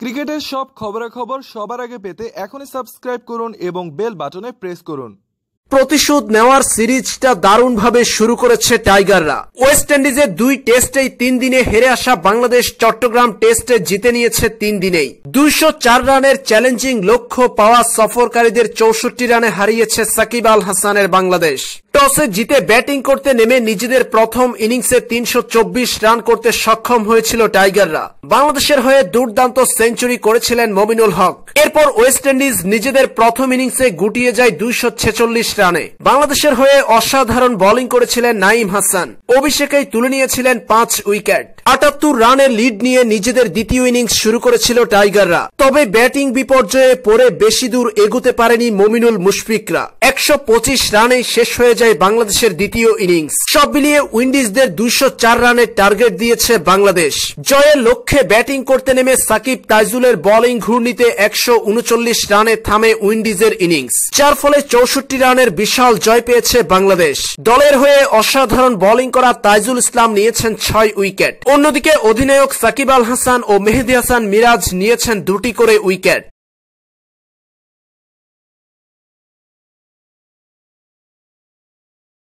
ক্রিকেটের সব খবরাখবর সবার আগে পেতে এখনই সাবস্ক্রাইব করুন এবং বেল বাটনে প্রেস করুন প্রতিশোধ নেওয়ার সিরিজটা দারুণভাবে শুরু করেছে টাইগাররা ওয়েস্ট ইন্ডিজের দুই টেস্টেই তিন দিনে হেরে আসা বাংলাদেশ চট্টগ্রাম টেস্টে জিতে নিয়েছে তিন দিনেই দুইশো চার রানের চ্যালেঞ্জিং লক্ষ্য পাওয়া সফরকারীদের চৌষট্টি রানে হারিয়েছে সাকিব আল হাসানের বাংলাদেশ টসে জিতে ব্যাটিং করতে নেমে নিজেদের প্রথম ইনিংসে তিনশো রান করতে সক্ষম হয়েছিল টাইগাররা বাংলাদেশের হয়ে দুর্দান্ত সেঞ্চুরি করেছিলেন মমিনুল হক এরপর ওয়েস্ট ইন্ডিজ নিজেদের প্রথম ইনিংসে গুটিয়ে যায় দুইশো রানে বাংলাদেশের হয়ে অসাধারণ বোলিং করেছিলেন নাইম হাসান অভিষেকেই তুলে নিয়েছিলেন পাঁচ উইকেট আটাত্তর রানের লিড নিয়ে নিজেদের দ্বিতীয় ইনিংস শুরু করেছিল টাইগাররা তবে ব্যাটিং বিপর্যয়ে পরে বেশি দূর এগুতে পারেনি মমিনুল মুশফিকরা একশো পঁচিশ রানে শেষ হয়ে যায় বাংলাদেশের দ্বিতীয় ইনিংস সব মিলিয়ে উইন্ডিজদের দুইশো চার রানের টার্গেট দিয়েছে বাংলাদেশ জয়ের লক্ষ্যে ব্যাটিং করতে নেমে সাকিব তাইজুলের বোলিং ঘূর্ণিতে একশো উনচল্লিশ রানে থামে উইন্ডিজের ইনিংস যার ফলে চৌষট্টি রানের বিশাল জয় পেয়েছে বাংলাদেশ দলের হয়ে অসাধারণ বোলিং করা তাইজুল ইসলাম নিয়েছেন ছয় উইকেট অন্যদিকে অধিনায়ক সাকিব আল হাসান ও মেহেদি হাসান মিরাজ নিয়েছেন দুটি করে উইকেট